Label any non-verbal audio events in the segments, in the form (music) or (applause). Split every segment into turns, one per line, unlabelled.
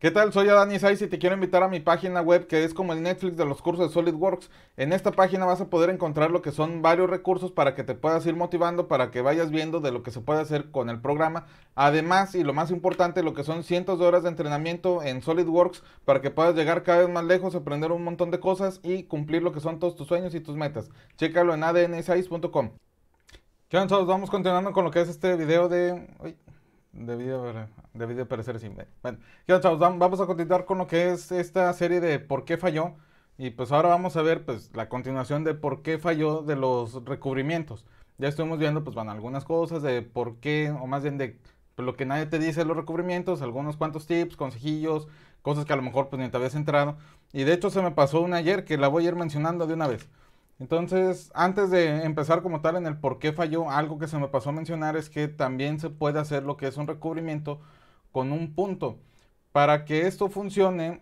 ¿Qué tal? Soy Adani Saiz y te quiero invitar a mi página web que es como el Netflix de los cursos de SolidWorks. En esta página vas a poder encontrar lo que son varios recursos para que te puedas ir motivando, para que vayas viendo de lo que se puede hacer con el programa. Además, y lo más importante, lo que son cientos de horas de entrenamiento en SolidWorks para que puedas llegar cada vez más lejos, aprender un montón de cosas y cumplir lo que son todos tus sueños y tus metas. Chécalo en ¿Qué tal? vamos continuando con lo que es este video de... Debido, haber, debido parecer ver. Bueno, chavos, vamos a continuar con lo que es esta serie de por qué falló. Y pues ahora vamos a ver pues la continuación de por qué falló de los recubrimientos. Ya estuvimos viendo pues van algunas cosas de por qué, o más bien de lo que nadie te dice de los recubrimientos, algunos cuantos tips, consejillos, cosas que a lo mejor pues ni te habías entrado. Y de hecho se me pasó una ayer que la voy a ir mencionando de una vez. Entonces, antes de empezar como tal en el por qué falló, algo que se me pasó a mencionar es que también se puede hacer lo que es un recubrimiento con un punto. Para que esto funcione,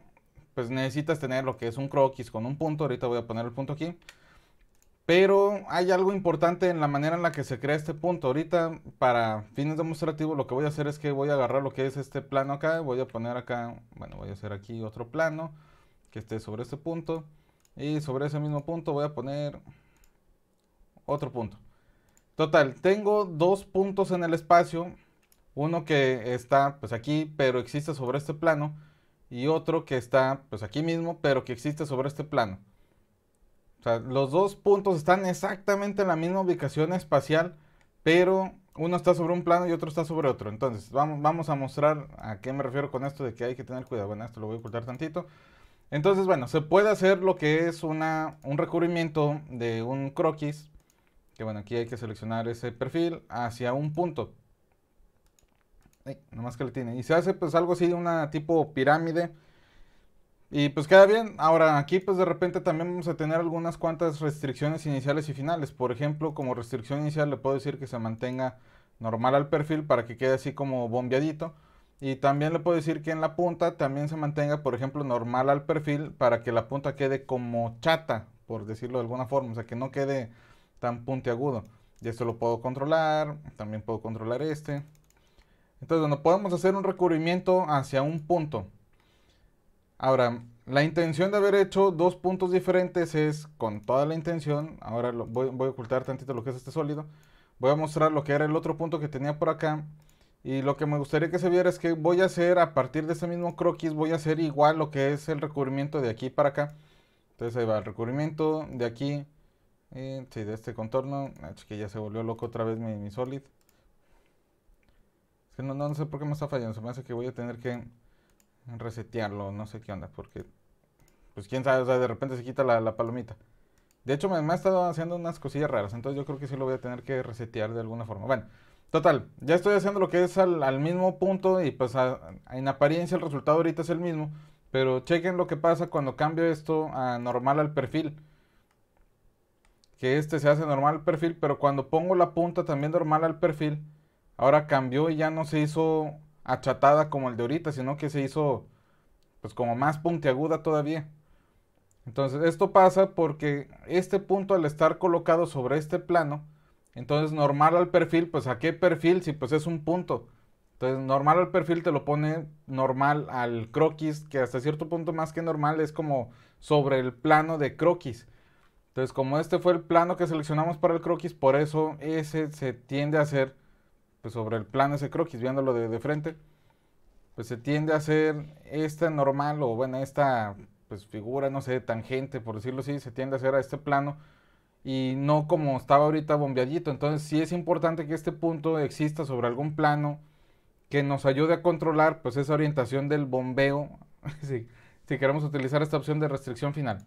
pues necesitas tener lo que es un croquis con un punto. Ahorita voy a poner el punto aquí. Pero hay algo importante en la manera en la que se crea este punto. Ahorita, para fines demostrativos, lo que voy a hacer es que voy a agarrar lo que es este plano acá. Voy a poner acá, bueno, voy a hacer aquí otro plano que esté sobre este punto. Y sobre ese mismo punto voy a poner otro punto. Total, tengo dos puntos en el espacio. Uno que está pues aquí, pero existe sobre este plano. Y otro que está pues aquí mismo, pero que existe sobre este plano. O sea, los dos puntos están exactamente en la misma ubicación espacial, pero uno está sobre un plano y otro está sobre otro. Entonces, vamos, vamos a mostrar a qué me refiero con esto de que hay que tener cuidado. Bueno, esto lo voy a ocultar tantito. Entonces, bueno, se puede hacer lo que es una, un recubrimiento de un croquis, que bueno, aquí hay que seleccionar ese perfil hacia un punto. nomás que le tiene. Y se hace pues algo así, de una tipo pirámide. Y pues queda bien. Ahora, aquí pues de repente también vamos a tener algunas cuantas restricciones iniciales y finales. Por ejemplo, como restricción inicial le puedo decir que se mantenga normal al perfil para que quede así como bombeadito. Y también le puedo decir que en la punta también se mantenga, por ejemplo, normal al perfil para que la punta quede como chata, por decirlo de alguna forma, o sea, que no quede tan puntiagudo. Y esto lo puedo controlar, también puedo controlar este. Entonces, bueno, podemos hacer un recubrimiento hacia un punto. Ahora, la intención de haber hecho dos puntos diferentes es con toda la intención. Ahora lo, voy, voy a ocultar tantito lo que es este sólido. Voy a mostrar lo que era el otro punto que tenía por acá y lo que me gustaría que se viera es que voy a hacer, a partir de ese mismo croquis, voy a hacer igual lo que es el recubrimiento de aquí para acá. Entonces ahí va el recubrimiento de aquí, y, de este contorno. Ah, que ya se volvió loco otra vez mi, mi solid. Es que no, no, sé por qué me está fallando, se me hace que voy a tener que resetearlo, no sé qué onda, porque... Pues quién sabe, o sea, de repente se quita la, palomita. De hecho, me, me ha estado haciendo unas cosillas raras, entonces yo creo que sí lo voy a tener que resetear de alguna forma. Bueno, Total, ya estoy haciendo lo que es al, mismo punto y pues en apariencia el resultado ahorita es el mismo, pero chequen lo que pasa cuando cambio esto a normal al perfil. Que este se hace normal al perfil, pero cuando pongo la punta también normal al perfil, ahora cambió y ya no se hizo achatada como el de ahorita, sino que se hizo pues como más puntiaguda todavía. Entonces esto pasa porque este punto al estar colocado sobre este plano, entonces, normal al perfil, pues a qué perfil, si pues es un punto. Entonces, normal al perfil te lo pone normal al croquis, que hasta cierto punto más que normal es como sobre el plano de croquis. Entonces, como este fue el plano que seleccionamos para el croquis, por eso ese se tiende a hacer pues, sobre el plano ese croquis, viéndolo de, frente, pues se tiende a hacer esta normal o bueno, esta pues, figura, no sé, tangente, por decirlo así, se tiende a hacer a este plano y no como estaba ahorita bombeadito. Entonces sí es importante que este punto exista sobre algún plano que nos ayude a controlar pues esa orientación del bombeo, (laughs) si, queremos utilizar esta opción de restricción final.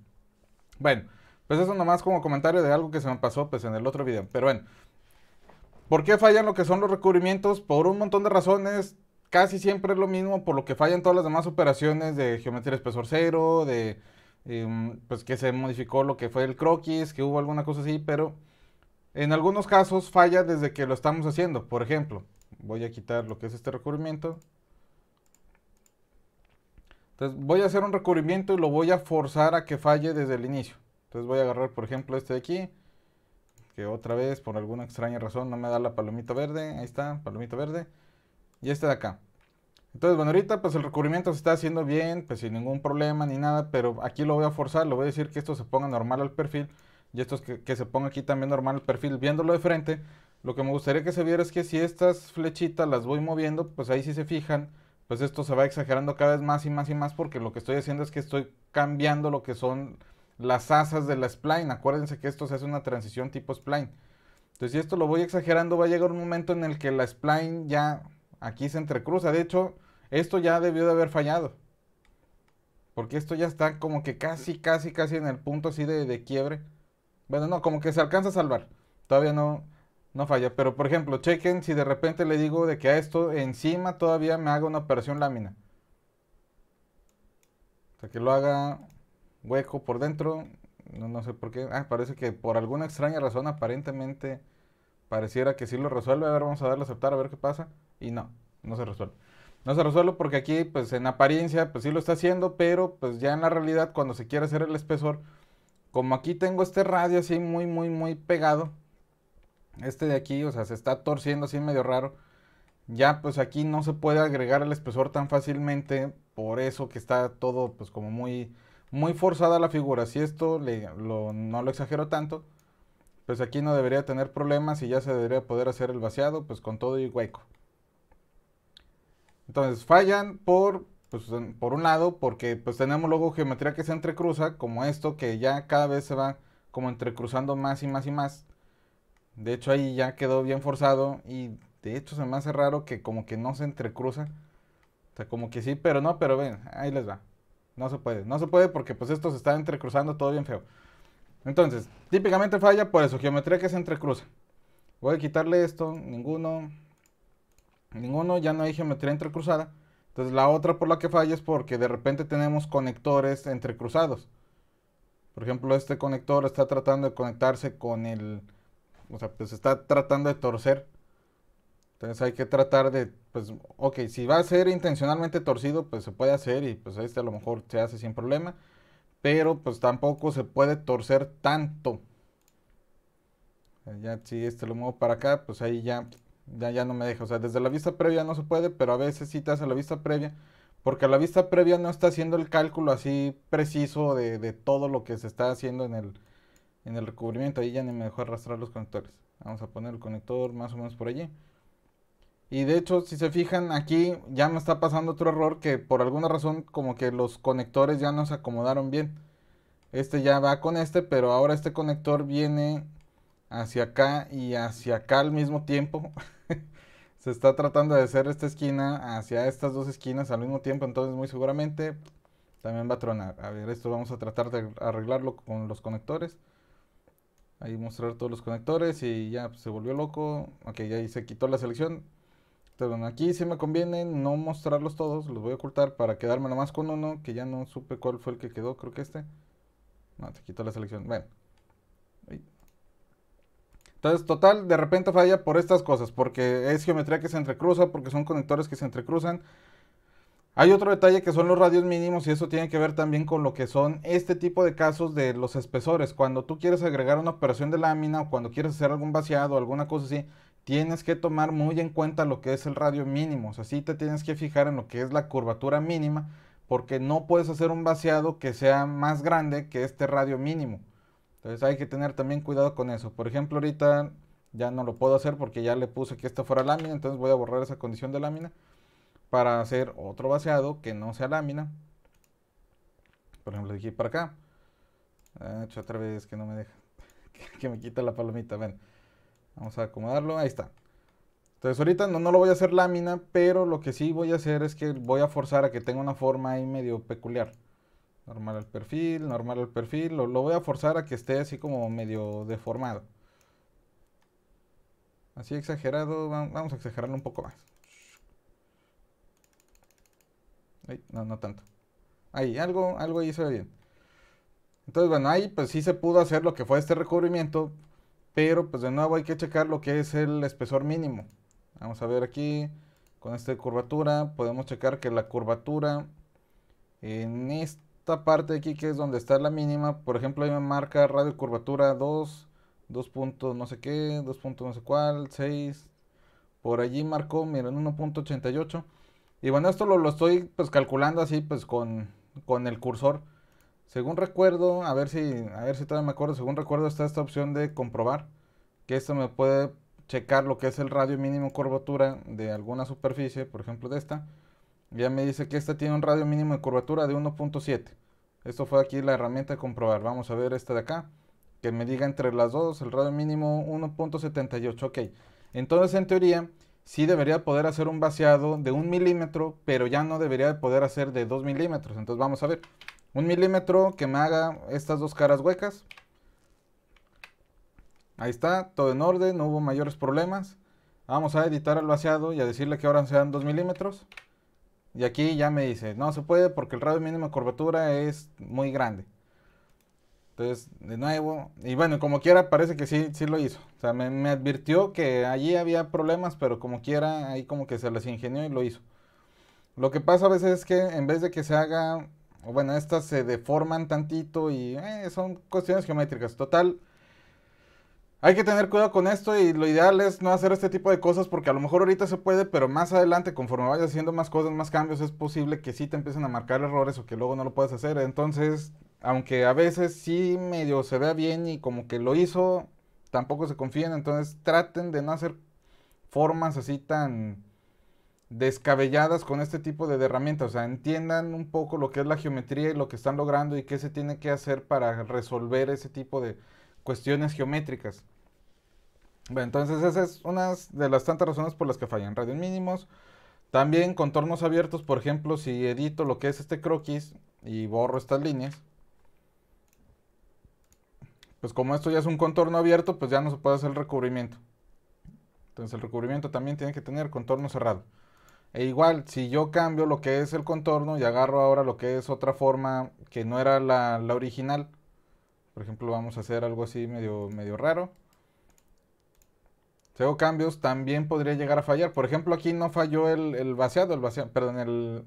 Bueno, pues eso nomás como comentario de algo que se me pasó pues en el otro video. Pero bueno, ¿por qué fallan lo que son los recubrimientos? Por un montón de razones, casi siempre es lo mismo, por lo que fallan todas las demás operaciones de geometría espesor cero, de Em, pues que se modificó lo que fue el croquis, que hubo alguna cosa así, pero en algunos casos falla desde que lo estamos haciendo. Por ejemplo, voy a quitar lo que es este recubrimiento. Entonces voy a hacer un recubrimiento y lo voy a forzar a que falle desde el inicio. Entonces voy a agarrar, por ejemplo, este de aquí, que otra vez, por alguna extraña razón, no me da la palomita verde. Ahí está, palomita verde. Y este de acá. Entonces, bueno, ahorita pues el recubrimiento se está haciendo bien, pues sin ningún problema ni nada, pero aquí lo voy a forzar, lo voy a decir que esto se ponga normal al perfil y esto es que, que, se ponga aquí también normal al perfil viéndolo de frente. Lo que me gustaría que se viera es que si estas flechitas las voy moviendo, pues ahí si se fijan, pues esto se va exagerando cada vez más y más y más porque lo que estoy haciendo es que estoy cambiando lo que son las asas de la spline. Acuérdense que esto se hace una transición tipo spline. Entonces, si esto lo voy exagerando, va a llegar un momento en el que la spline ya aquí se entrecruza. De hecho, esto ya debió de haber fallado. Porque esto ya está como que casi, casi, casi en el punto así de, quiebre. Bueno, no, como que se alcanza a salvar. Todavía no, no falla. Pero por ejemplo, chequen si de repente le digo de que a esto encima todavía me haga una operación lámina. O sea, que lo haga hueco por dentro. No, no sé por qué. Ah, parece que por alguna extraña razón aparentemente pareciera que sí lo resuelve. A ver, vamos a darle a aceptar a ver qué pasa. Y no, no se resuelve. No se resuelve porque aquí, pues en apariencia, pues sí lo está haciendo, pero pues ya en la realidad, cuando se quiere hacer el espesor, como aquí tengo este radio así muy, muy, muy pegado, este de aquí, o sea, se está torciendo así medio raro, ya pues aquí no se puede agregar el espesor tan fácilmente, por eso que está todo pues como muy, muy forzada la figura. Si esto no lo exagero tanto, pues aquí no debería tener problemas y ya se debería poder hacer el vaciado, pues con todo y hueco. Entonces fallan por, pues, por un lado, porque pues tenemos luego geometría que se entrecruza, como esto, que ya cada vez se va como entrecruzando más y más y más. De hecho ahí ya quedó bien forzado y de hecho se me hace raro que como que no se entrecruza. O sea, como que sí, pero no, pero ven, ahí les va. No se puede, no se puede porque pues esto se está entrecruzando todo bien feo. Entonces, típicamente falla por eso, geometría que se entrecruza. Voy a quitarle esto, ninguno, ninguno, ya no hay geometría entrecruzada. Entonces la otra por la que falla es porque de repente tenemos conectores entrecruzados. Por ejemplo, este conector está tratando de conectarse con el... O sea, pues está tratando de torcer. Entonces hay que tratar de, pues, ok, si va a ser intencionalmente torcido, pues se puede hacer y pues este a lo mejor se hace sin problema. Pero pues tampoco se puede torcer tanto. Ya si este lo muevo para acá, pues ahí ya ya, ya no me deja. O sea, desde la vista previa no se puede, pero a veces sí te hace la vista previa. Porque la vista previa no está haciendo el cálculo así preciso de, todo lo que se está haciendo en el, en el recubrimiento. Ahí ya ni me dejó arrastrar los conectores. Vamos a poner el conector más o menos por allí. Y de hecho, si se fijan, aquí ya me está pasando otro error que por alguna razón como que los conectores ya no se acomodaron bien. Este ya va con este, pero ahora este conector viene hacia acá y hacia acá al mismo tiempo. (laughs) se está tratando de hacer esta esquina hacia estas dos esquinas al mismo tiempo, entonces muy seguramente también va a tronar. A ver, esto vamos a tratar de arreglarlo con los conectores. Ahí mostrar todos los conectores y ya pues, se volvió loco. Ok, ahí se quitó la selección. Pero bueno, aquí sí me conviene no mostrarlos todos, los voy a ocultar para quedarme nomás con uno, que ya no supe cuál fue el que quedó, creo que este. No, te quitó la selección. Bueno. Entonces, total, de repente falla por estas cosas, porque es geometría que se entrecruza, porque son conectores que se entrecruzan. Hay otro detalle que son los radios mínimos y eso tiene que ver también con lo que son este tipo de casos de los espesores. Cuando tú quieres agregar una operación de lámina o cuando quieres hacer algún vaciado o alguna cosa así, tienes que tomar muy en cuenta lo que es el radio mínimo. O sea, te tienes que fijar en lo que es la curvatura mínima porque no puedes hacer un vaciado que sea más grande que este radio mínimo. Entonces hay que tener también cuidado con eso. Por ejemplo, ahorita ya no lo puedo hacer porque ya le puse que esta fuera lámina, entonces voy a borrar esa condición de lámina para hacer otro vaciado que no sea lámina. Por ejemplo, de aquí para acá. De ah, hecho otra vez que no me deja, (laughs) que me quita la palomita. Ven, vamos a acomodarlo, ahí está. Entonces ahorita no lo voy a hacer lámina, pero lo que sí voy a hacer es que voy a forzar a que tenga una forma ahí medio peculiar. Normal el perfil, normal el perfil. Lo, voy a forzar a que esté así como medio deformado. Así exagerado, vamos a exagerarlo un poco más. no, no tanto. Ahí, algo, algo ahí se ve bien. Entonces, bueno, ahí pues sí se pudo hacer lo que fue este recubrimiento, pero pues de nuevo hay que checar lo que es el espesor mínimo. Vamos a ver aquí, con esta curvatura, podemos checar que la curvatura en este esta parte aquí que es donde está la mínima, por ejemplo, ahí me marca radio curvatura 2, 2 puntos no sé qué, 2 puntos no sé cuál, 6, por allí marcó, miren, 1.88. Y bueno, esto lo, estoy pues calculando así pues con, con el cursor. Según recuerdo, a ver si a ver si todavía me acuerdo, según recuerdo está esta opción de comprobar, que esto me puede checar lo que es el radio mínimo curvatura de alguna superficie, por ejemplo de esta. Ya me dice que esta tiene un radio mínimo de curvatura de 1.7. Esto fue aquí la herramienta de comprobar. Vamos a ver esta de acá. Que me diga entre las dos el radio mínimo 1.78. Ok. Entonces, en teoría, sí debería poder hacer un vaciado de un milímetro, pero ya no debería poder hacer de 2 milímetros. Entonces, vamos a ver. Un milímetro que me haga estas dos caras huecas. Ahí está, todo en orden, no hubo mayores problemas. Vamos a editar el vaciado y a decirle que ahora sean dos milímetros. Y aquí ya me dice, no se puede porque el radio mínimo de curvatura es muy grande. Entonces, de nuevo, y bueno, como quiera, parece que sí, sí lo hizo. O sea, me, advirtió que allí había problemas, pero como quiera, ahí como que se les ingenió y lo hizo. Lo que pasa a veces es que en vez de que se haga, bueno, estas se deforman tantito y eh, son cuestiones geométricas. Total, hay que tener cuidado con esto y lo ideal es no hacer este tipo de cosas porque a lo mejor ahorita se puede, pero más adelante, conforme vayas haciendo más cosas, más cambios, es posible que sí te empiecen a marcar errores o que luego no lo puedas hacer. Entonces, aunque a veces sí medio se vea bien y como que lo hizo, tampoco se confíen. Entonces, traten de no hacer formas así tan descabelladas con este tipo de herramientas. O sea, entiendan un poco lo que es la geometría y lo que están logrando y qué se tiene que hacer para resolver ese tipo de cuestiones geométricas entonces esa es una de las tantas razones por las que fallan radios mínimos. También contornos abiertos, por ejemplo, si edito lo que es este croquis y borro estas líneas, pues como esto ya es un contorno abierto, pues ya no se puede hacer el recubrimiento. Entonces el recubrimiento también tiene que tener contorno cerrado. E igual, si yo cambio lo que es el contorno y agarro ahora lo que es otra forma que no era la, la original, por ejemplo, vamos a hacer algo así medio, medio raro cambios, también podría llegar a fallar. Por ejemplo, aquí no falló el, vaciado, el vaciado, perdón, el...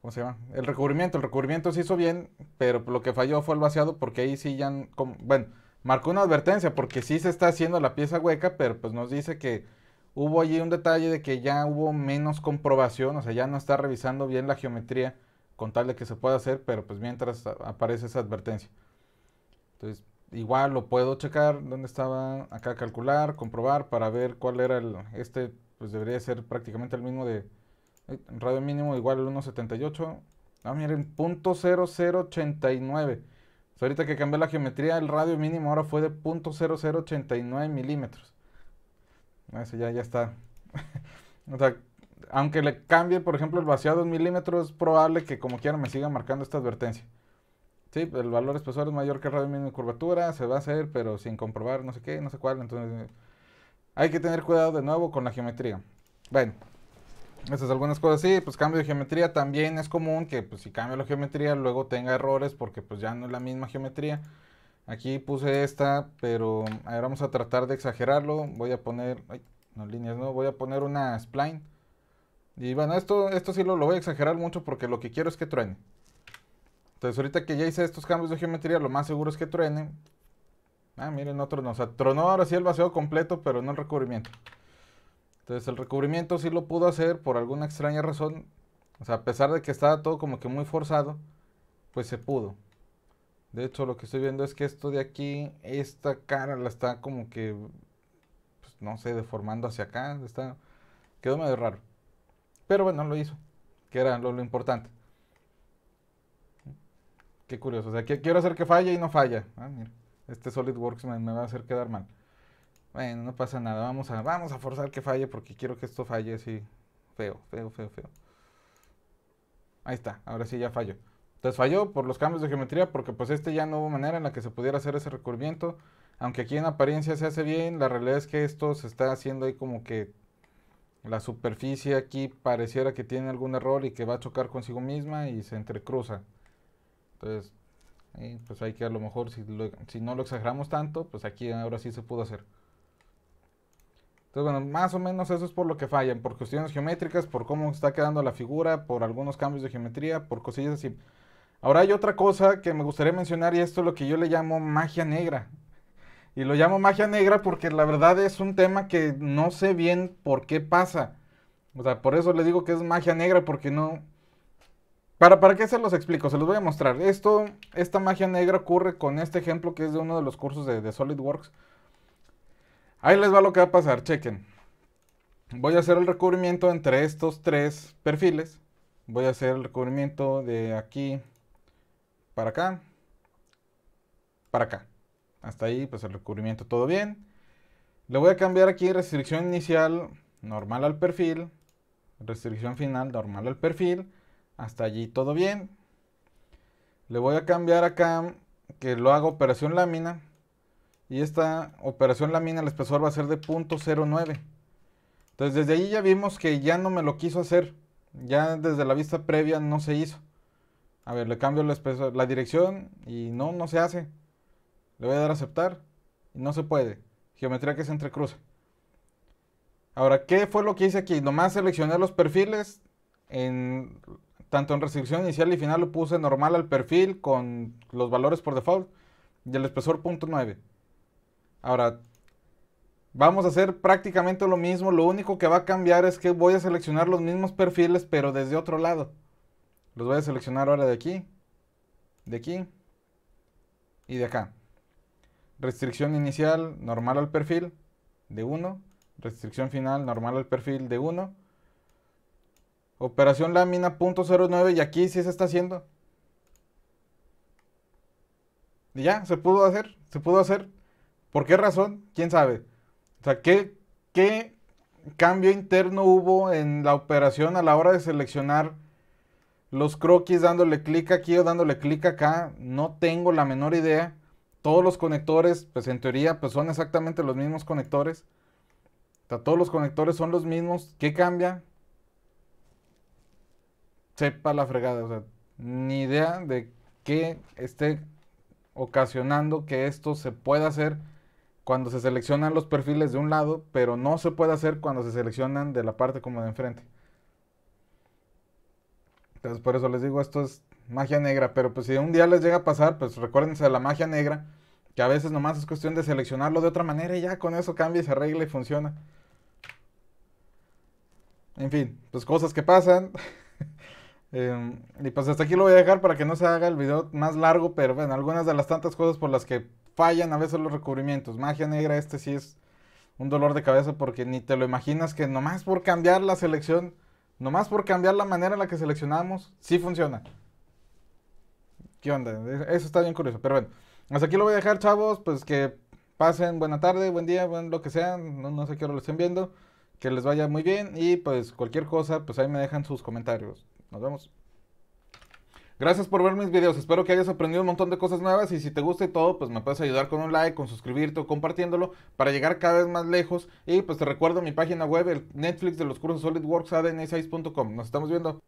¿Cómo se llama? El recubrimiento. El recubrimiento se hizo bien, pero lo que falló fue el vaciado porque ahí sí ya... Como, bueno, marcó una advertencia porque sí se está haciendo la pieza hueca, pero pues nos dice que hubo allí un detalle de que ya hubo menos comprobación, o sea, ya no está revisando bien la geometría con tal de que se pueda hacer, pero pues mientras aparece esa advertencia. Entonces, Igual lo puedo checar, dónde estaba, acá calcular, comprobar para ver cuál era el, este pues debería ser prácticamente el mismo de eh, radio mínimo igual al 1.78. Ah, miren, .0089. ahorita que cambié la geometría, el radio mínimo ahora fue de .0089 milímetros. Eso ah, ya, ya está. (laughs) o sea, aunque le cambie, por ejemplo, el vaciado en milímetros, es probable que como quiera me siga marcando esta advertencia. Sí, el valor espesor es mayor que el radio mínimo de curvatura, se va a hacer, pero sin comprobar no sé qué, no sé cuál. Entonces, eh, hay que tener cuidado de nuevo con la geometría. Bueno, esas algunas cosas sí, pues cambio de geometría también es común que pues, si cambio la geometría luego tenga errores porque pues ya no es la misma geometría. Aquí puse esta, pero ahora vamos a tratar de exagerarlo. Voy a poner, ay, no líneas, no, voy a poner una spline. Y bueno, esto, esto sí lo voy a exagerar mucho porque lo que quiero es que truene. Entonces, ahorita que ya hice estos cambios de geometría, lo más seguro es que truene. Ah, miren, otro nos o sea, tronó ahora sí el vaciado completo, pero no el recubrimiento. Entonces, el recubrimiento sí lo pudo hacer por alguna extraña razón. O sea, a pesar de que estaba todo como que muy forzado, pues se pudo. De hecho, lo que estoy viendo es que esto de aquí, esta cara la está como que, pues, no sé, deformando hacia acá. Está, quedó medio raro. Pero bueno, lo hizo, que era lo importante. Qué curioso. O sea, quiero hacer que falle y no falla. Ah, este SolidWorks me, va a hacer quedar mal. Bueno, no pasa nada. Vamos a, vamos a forzar que falle porque quiero que esto falle así. Feo, feo, feo, feo. Ahí está. Ahora sí ya falló. Entonces falló por los cambios de geometría porque pues este ya no hubo manera en la que se pudiera hacer ese recubrimiento. Aunque aquí en apariencia se hace bien, la realidad es que esto se está haciendo ahí como que la superficie aquí pareciera que tiene algún error y que va a chocar consigo misma y se entrecruza. Entonces, eh, pues hay que a lo mejor, si, si no lo exageramos tanto, pues aquí ahora sí se pudo hacer. Entonces, bueno, más o menos eso es por lo que fallan, por cuestiones geométricas, por cómo está quedando la figura, por algunos cambios de geometría, por cosillas así. Ahora hay otra cosa que me gustaría mencionar y esto es lo que yo le llamo magia negra. Y lo llamo magia negra porque la verdad es un tema que no sé bien por qué pasa. O sea, por eso le digo que es magia negra porque no, para, ¿Para qué se los explico? Se los voy a mostrar. Esto, esta magia negra ocurre con este ejemplo que es de uno de los cursos de, de SolidWorks. Ahí les va lo que va a pasar, chequen. Voy a hacer el recubrimiento entre estos tres perfiles. Voy a hacer el recubrimiento de aquí para acá, para acá. Hasta ahí, pues el recubrimiento todo bien. Le voy a cambiar aquí restricción inicial normal al perfil, restricción final normal al perfil. Hasta allí todo bien. Le voy a cambiar acá que lo hago operación lámina. Y esta operación lámina, el espesor va a ser de 0.09. Entonces desde ahí ya vimos que ya no me lo quiso hacer. Ya desde la vista previa no se hizo. A ver, le cambio la dirección y no, no se hace. Le voy a dar a aceptar y no se puede. Geometría que se entrecruza. Ahora, ¿qué fue lo que hice aquí? Nomás seleccioné los perfiles en tanto en restricción inicial y final lo puse normal al perfil con los valores por default y el espesor .9 Ahora, vamos a hacer prácticamente lo mismo, lo único que va a cambiar es que voy a seleccionar los mismos perfiles pero desde otro lado. Los voy a seleccionar ahora de aquí, de aquí y de acá. Restricción inicial normal al perfil de 1, restricción final normal al perfil de 1 Operación lámina .09 y aquí sí se está haciendo. ya, se pudo hacer, se pudo hacer. ¿Por qué razón? ¿Quién sabe? O sea, ¿qué, qué cambio interno hubo en la operación a la hora de seleccionar los croquis dándole clic aquí o dándole clic acá? No tengo la menor idea. Todos los conectores, pues en teoría, pues son exactamente los mismos conectores. O sea, todos los conectores son los mismos. ¿Qué cambia? sepa la fregada, o sea, ni idea de qué esté ocasionando que esto se pueda hacer cuando se seleccionan los perfiles de un lado, pero no se puede hacer cuando se seleccionan de la parte como de enfrente. Entonces por eso les digo, esto es magia negra, pero pues si un día les llega a pasar, pues recuérdense de la magia negra, que a veces nomás es cuestión de seleccionarlo de otra manera y ya con eso cambia y se arregla y funciona. En fin, pues cosas que pasan. (laughs) Em, y pues hasta aquí lo voy a dejar para que no se haga el video más largo, pero bueno, algunas de las tantas cosas por las que fallan a veces los recubrimientos. Magia negra, este sí es un dolor de cabeza porque ni te lo imaginas que nomás por cambiar la selección, nomás por cambiar la manera en la que seleccionamos, sí funciona. ¿Qué onda? Eso está bien curioso, pero bueno. Hasta aquí lo voy a dejar, chavos. Pues que pasen buena tarde, buen día, buen lo que sea. No, no sé qué hora lo estén viendo. Que les vaya muy bien. Y pues cualquier cosa, pues ahí me dejan sus comentarios. Nos vemos. Gracias por ver mis videos, espero que hayas aprendido un montón de cosas nuevas y si te gusta y todo, pues me puedes ayudar con un like, con suscribirte o compartiéndolo para llegar cada vez más lejos y pues te recuerdo mi página web, el Netflix de los cursos SolidWorks ADN6.com. Nos estamos viendo.